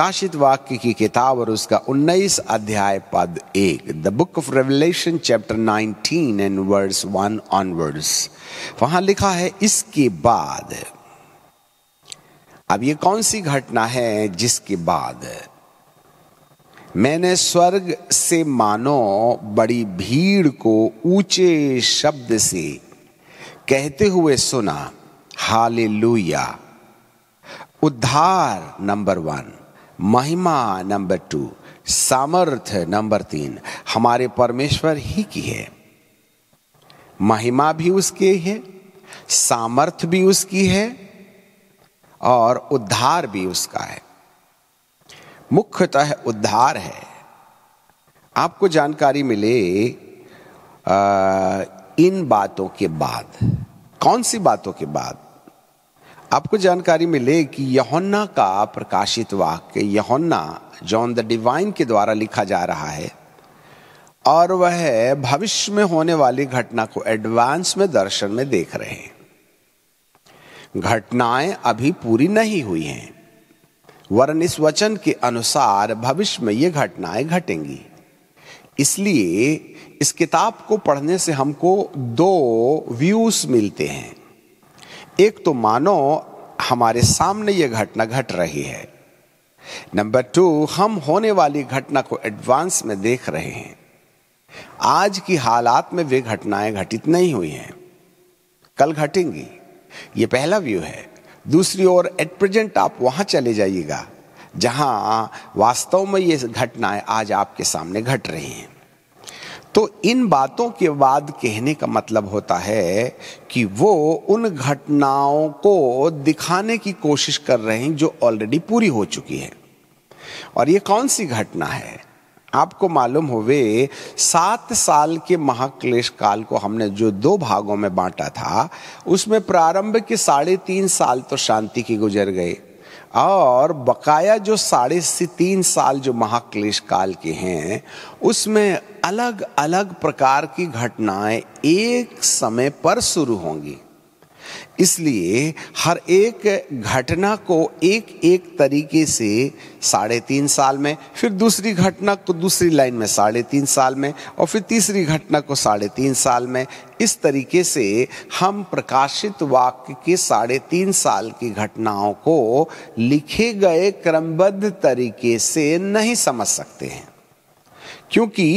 प्रकाशित वाक्य की किताब और उसका उन्नीस अध्याय पद एक the book of Revelation chapter nineteen and words one onwards वहां लिखा है इसके बाद अब ये कौन सी घटना है जिसके बाद मैंने स्वर्ग से मानो बड़ी भीड़ को ऊंचे शब्द से कहते हुए सुना लुया उद्धार नंबर वन महिमा नंबर टू सामर्थ नंबर तीन हमारे परमेश्वर ही की है महिमा भी उसके है सामर्थ भी उसकी है और उद्धार भी उसका है मुख्यतः उद्धार है आपको जानकारी मिले आ, इन बातों के बाद कौन सी बातों के बाद आपको जानकारी मिले कि यहोन्ना का प्रकाशित वाक्य यहोन्ना जॉन द डिवाइन के द्वारा लिखा जा रहा है और वह भविष्य में होने वाली घटना को एडवांस में दर्शन में देख रहे हैं घटनाएं अभी पूरी नहीं हुई हैं वरन इस वचन के अनुसार भविष्य में ये घटनाएं घटेंगी इसलिए इस किताब को पढ़ने से हमको दो व्यूज मिलते हैं एक तो मानो हमारे सामने ये घटना घट रही है नंबर टू हम होने वाली घटना को एडवांस में देख रहे हैं आज की हालात में वे घटनाएं घटित नहीं हुई हैं कल घटेंगी ये पहला व्यू है दूसरी ओर एट प्रेजेंट आप वहां चले जाइएगा जहां वास्तव में ये घटनाएं आज आपके सामने घट रही हैं तो इन बातों के बाद कहने का मतलब होता है कि वो उन घटनाओं को दिखाने की कोशिश कर रहे हैं जो ऑलरेडी पूरी हो चुकी है और ये कौन सी घटना है आपको मालूम हो वे सात साल के महाक्लेश काल को हमने जो दो भागों में बांटा था उसमें प्रारंभ के साढ़े तीन साल तो शांति की गुजर गए और बकाया जो साढ़े से तीन साल जो महाक्लेश काल के हैं उसमें अलग अलग प्रकार की घटनाएं एक समय पर शुरू होंगी इसलिए हर एक घटना को एक एक तरीके से साढ़े तीन साल में फिर दूसरी घटना को दूसरी लाइन में साढ़े तीन साल में और फिर तीसरी घटना को साढ़े तीन साल में इस तरीके से हम प्रकाशित वाक्य के साढ़े तीन साल की घटनाओं को लिखे गए क्रमबद्ध तरीके से नहीं समझ सकते हैं क्योंकि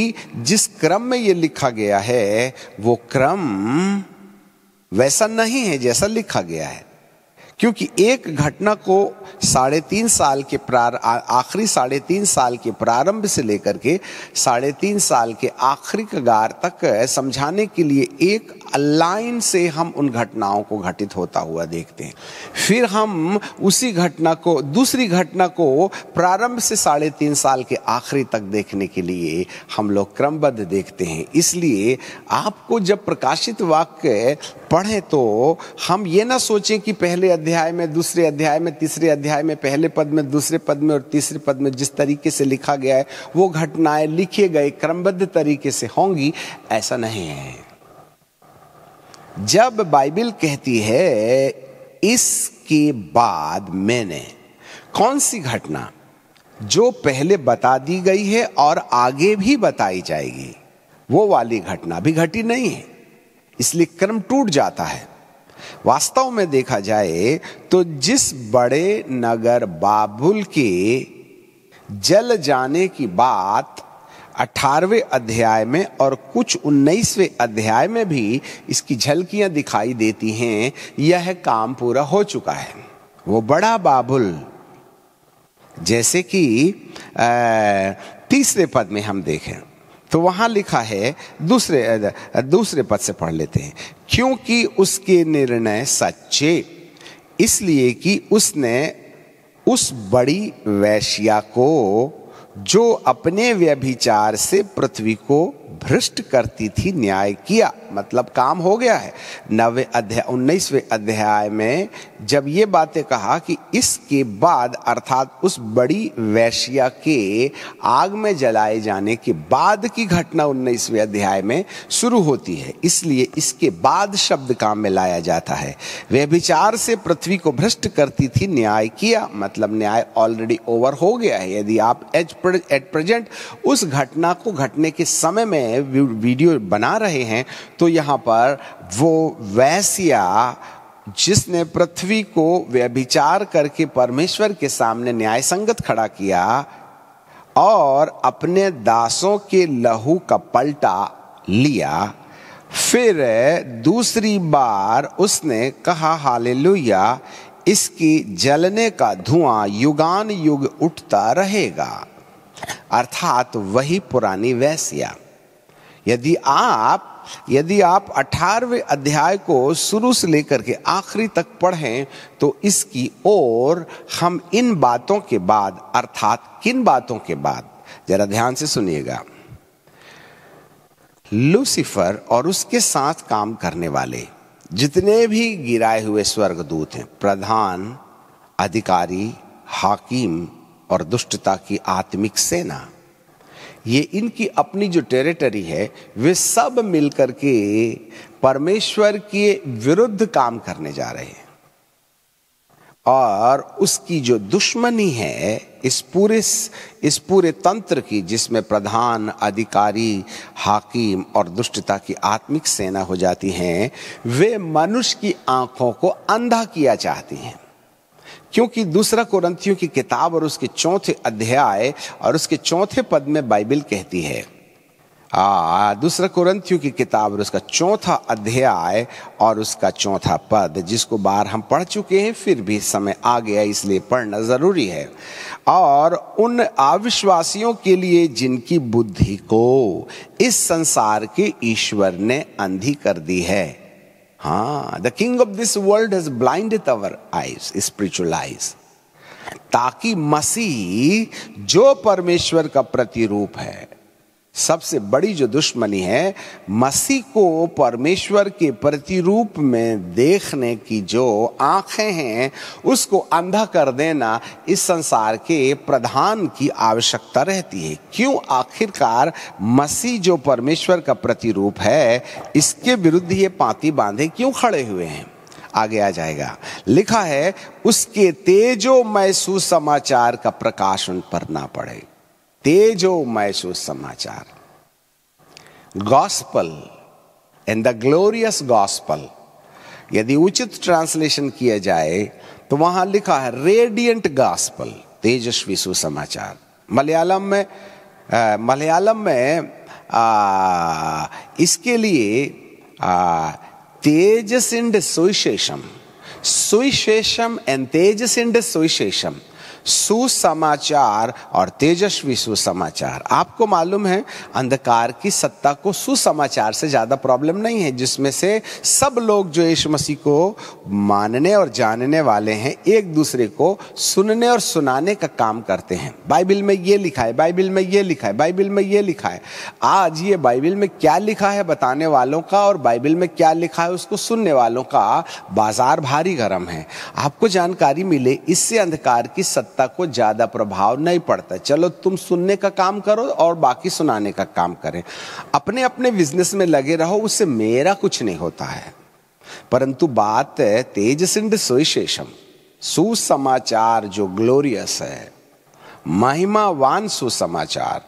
जिस क्रम में ये लिखा गया है वो क्रम वैसा नहीं है जैसा लिखा गया है क्योंकि एक घटना को साढ़े तीन साल के प्रार आखिरी साढ़े तीन साल के प्रारंभ से लेकर के साढ़े तीन साल के आखिरी कगार तक समझाने के लिए एक लाइन से हम उन घटनाओं को घटित होता हुआ देखते हैं फिर हम उसी घटना को दूसरी घटना को प्रारंभ से साढ़े तीन साल के आखिरी तक देखने के लिए हम लोग क्रमबद्ध देखते हैं इसलिए आपको जब प्रकाशित वाक्य पढ़ें तो हम ये ना सोचें कि पहले अध्याय में दूसरे अध्याय में तीसरे अध्याय में पहले पद में दूसरे पद में और तीसरे पद में जिस तरीके से लिखा गया है वो घटनाएं लिखे गए क्रमबद्ध तरीके से होंगी ऐसा नहीं है जब बाइबल कहती है इसके बाद मैंने कौन सी घटना जो पहले बता दी गई है और आगे भी बताई जाएगी वो वाली घटना भी घटी नहीं है इसलिए कर्म टूट जाता है वास्तव में देखा जाए तो जिस बड़े नगर बाबुल के जल जाने की बात अठारहवें अध्याय में और कुछ उन्नीसवें अध्याय में भी इसकी झलकियां दिखाई देती हैं यह काम पूरा हो चुका है वो बड़ा बाबुल जैसे कि तीसरे पद में हम देखें तो वहाँ लिखा है दूसरे दूसरे पद से पढ़ लेते हैं क्योंकि उसके निर्णय सच्चे इसलिए कि उसने उस बड़ी वैश्या को जो अपने व्यभिचार से पृथ्वी को भ्रष्ट करती थी न्याय किया मतलब काम हो गया है नवे अध्याय उन्नीसवें अध्याय में जब ये बातें कहा कि इसके बाद अर्थात उस बड़ी वैश्या के आग में जलाए जाने के बाद की घटना उन्नीसवें अध्याय में शुरू होती है इसलिए इसके बाद शब्द काम में लाया जाता है व्यभिचार से पृथ्वी को भ्रष्ट करती थी न्याय किया मतलब न्याय ऑलरेडी ओवर हो गया है यदि आप एच एट प्रेजेंट उस घटना को घटने के समय में वीडियो बना रहे हैं तो यहाँ पर वो वैसिया जिसने पृथ्वी को व्यभिचार करके परमेश्वर के सामने न्याय संगत खड़ा किया और अपने दासों के लहू का पलटा लिया फिर दूसरी बार उसने कहा हालेलुया इसकी जलने का धुआं युगान युग उठता रहेगा अर्थात वही पुरानी वैश्या यदि आप यदि आप अठारहवें अध्याय को शुरू से लेकर के आखिरी तक पढ़ें तो इसकी ओर हम इन बातों के बाद अर्थात किन बातों के बाद जरा ध्यान से सुनिएगा लूसीफर और उसके साथ काम करने वाले जितने भी गिराए हुए स्वर्गदूत हैं प्रधान अधिकारी हाकिम और दुष्टता की आत्मिक सेना ये इनकी अपनी जो टेरिटरी है वे सब मिलकर के परमेश्वर के विरुद्ध काम करने जा रहे हैं और उसकी जो दुश्मनी है इस पूरे इस पूरे तंत्र की जिसमें प्रधान अधिकारी हाकिम और दुष्टता की आत्मिक सेना हो जाती हैं वे मनुष्य की आंखों को अंधा किया चाहती हैं क्योंकि दूसरा कोरंथियों की किताब और उसके चौथे अध्याय और उसके चौथे पद में बाइबल कहती है आ, दूसरा कुरंथियों की किताब और उसका चौथा अध्याय और उसका चौथा पद जिसको बार हम पढ़ चुके हैं फिर भी समय आ गया इसलिए पढ़ना ज़रूरी है और उन अविश्वासियों के लिए जिनकी बुद्धि को इस संसार के ईश्वर ने अंधी कर दी है हाँ the king of this world has blind our eyes spiritual eyes ताकि मसीह जो परमेश्वर का प्रतिरूप है सबसे बड़ी जो दुश्मनी है मसीह को परमेश्वर के प्रतिरूप में देखने की जो आंखें हैं उसको अंधा कर देना इस संसार के प्रधान की आवश्यकता रहती है क्यों आखिरकार मसीह जो परमेश्वर का प्रतिरूप है इसके विरुद्ध ये पाती बांधे क्यों खड़े हुए हैं आगे आ जाएगा लिखा है उसके तेजो महसूस समाचार का प्रकाश उन पर ना पड़ेगा तेजो तेजोमय समाचार gospel and the glorious gospel यदि उचित ट्रांसलेशन किया जाए तो वहां लिखा है रेडियंट गॉस्पल तेजस्वी सुसमाचार मलयालम में मलयालम में आ, इसके लिए आ, तेजस इंड सुशेषम सुशेषम एंड तेजस इंड सुशेषम सुसमाचार और तेजस्वी सुसमाचार आपको मालूम है अंधकार की सत्ता को सुसमाचार से ज़्यादा प्रॉब्लम नहीं है जिसमें से सब लोग जो यीशु मसीह को मानने और जानने वाले हैं एक दूसरे को सुनने और सुनाने का काम करते हैं बाइबिल में ये लिखा है बाइबिल में ये लिखा है बाइबिल में ये लिखा है आज ये बाइबिल में क्या लिखा है बताने वालों का और बाइबिल में क्या लिखा है उसको सुनने वालों का बाजार भारी गर्म है आपको जानकारी मिले इससे अंधकार की सत्ता सत्ता को ज़्यादा प्रभाव नहीं पड़ता चलो तुम सुनने का काम करो और बाकी सुनाने का काम करें अपने अपने बिजनेस में लगे रहो उससे मेरा कुछ नहीं होता है परंतु बात है तेज सिंध सुशेषम सुसमाचार जो ग्लोरियस है महिमावान सुसमाचार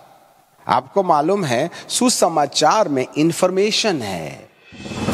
आपको मालूम है सुसमाचार में इंफॉर्मेशन है